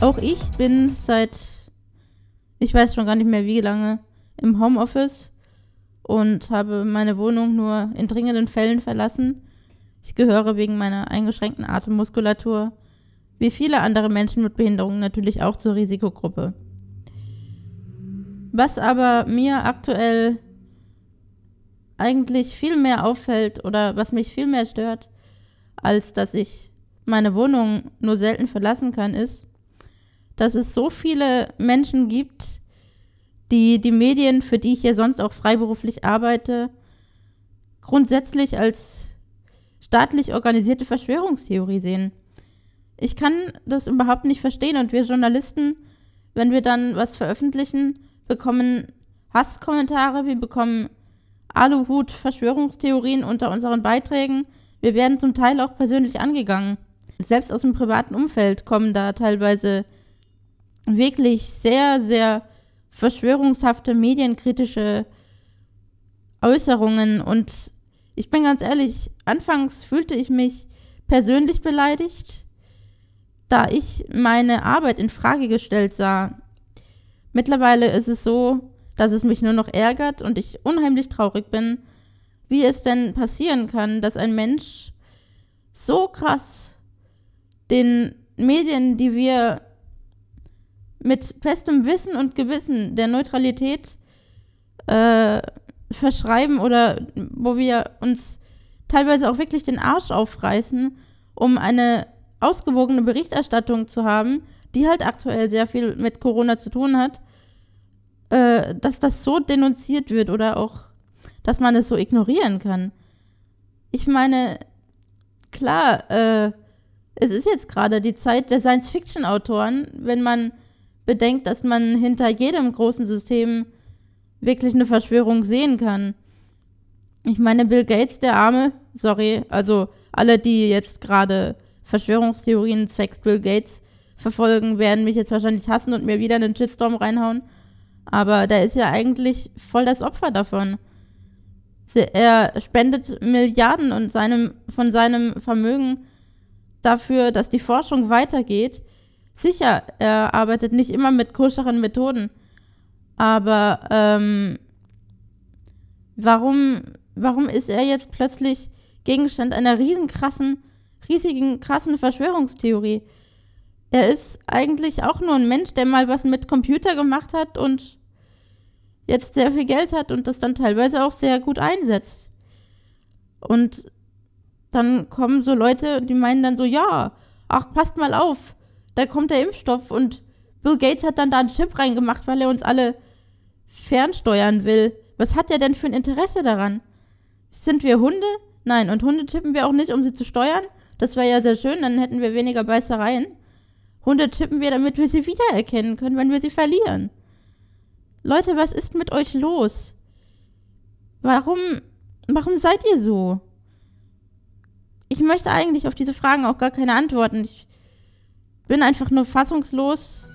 Auch ich bin seit, ich weiß schon gar nicht mehr wie lange, im Homeoffice und habe meine Wohnung nur in dringenden Fällen verlassen. Ich gehöre wegen meiner eingeschränkten Atemmuskulatur, wie viele andere Menschen mit Behinderungen natürlich auch zur Risikogruppe. Was aber mir aktuell eigentlich viel mehr auffällt oder was mich viel mehr stört, als dass ich meine Wohnung nur selten verlassen kann, ist, dass es so viele Menschen gibt, die die Medien, für die ich ja sonst auch freiberuflich arbeite, grundsätzlich als staatlich organisierte Verschwörungstheorie sehen. Ich kann das überhaupt nicht verstehen und wir Journalisten, wenn wir dann was veröffentlichen, bekommen Hasskommentare, wir bekommen Aluhut, Verschwörungstheorien unter unseren Beiträgen. Wir werden zum Teil auch persönlich angegangen. Selbst aus dem privaten Umfeld kommen da teilweise wirklich sehr, sehr verschwörungshafte, medienkritische Äußerungen. Und ich bin ganz ehrlich, anfangs fühlte ich mich persönlich beleidigt, da ich meine Arbeit in Frage gestellt sah. Mittlerweile ist es so, dass es mich nur noch ärgert und ich unheimlich traurig bin, wie es denn passieren kann, dass ein Mensch so krass den Medien, die wir mit bestem Wissen und Gewissen der Neutralität äh, verschreiben oder wo wir uns teilweise auch wirklich den Arsch aufreißen, um eine ausgewogene Berichterstattung zu haben, die halt aktuell sehr viel mit Corona zu tun hat, äh, dass das so denunziert wird oder auch, dass man es so ignorieren kann. Ich meine, klar, äh, es ist jetzt gerade die Zeit der Science-Fiction-Autoren, wenn man bedenkt, dass man hinter jedem großen System wirklich eine Verschwörung sehen kann. Ich meine, Bill Gates, der Arme, sorry, also alle, die jetzt gerade Verschwörungstheorien zwecks Bill Gates verfolgen, werden mich jetzt wahrscheinlich hassen und mir wieder einen Shitstorm reinhauen. Aber da ist ja eigentlich voll das Opfer davon. Er spendet Milliarden und seinem, von seinem Vermögen dafür, dass die Forschung weitergeht. Sicher, er arbeitet nicht immer mit koscheren Methoden. Aber ähm, warum, warum ist er jetzt plötzlich Gegenstand einer riesen krassen, riesigen, krassen Verschwörungstheorie? er ist eigentlich auch nur ein Mensch, der mal was mit Computer gemacht hat und jetzt sehr viel Geld hat und das dann teilweise auch sehr gut einsetzt. Und dann kommen so Leute und die meinen dann so, ja, ach, passt mal auf, da kommt der Impfstoff und Bill Gates hat dann da einen Chip reingemacht, weil er uns alle fernsteuern will. Was hat er denn für ein Interesse daran? Sind wir Hunde? Nein, und Hunde tippen wir auch nicht, um sie zu steuern. Das wäre ja sehr schön, dann hätten wir weniger Beißereien. Hunde tippen wir, damit wir sie wiedererkennen können, wenn wir sie verlieren. Leute, was ist mit euch los? Warum, warum seid ihr so? Ich möchte eigentlich auf diese Fragen auch gar keine Antworten. Ich bin einfach nur fassungslos.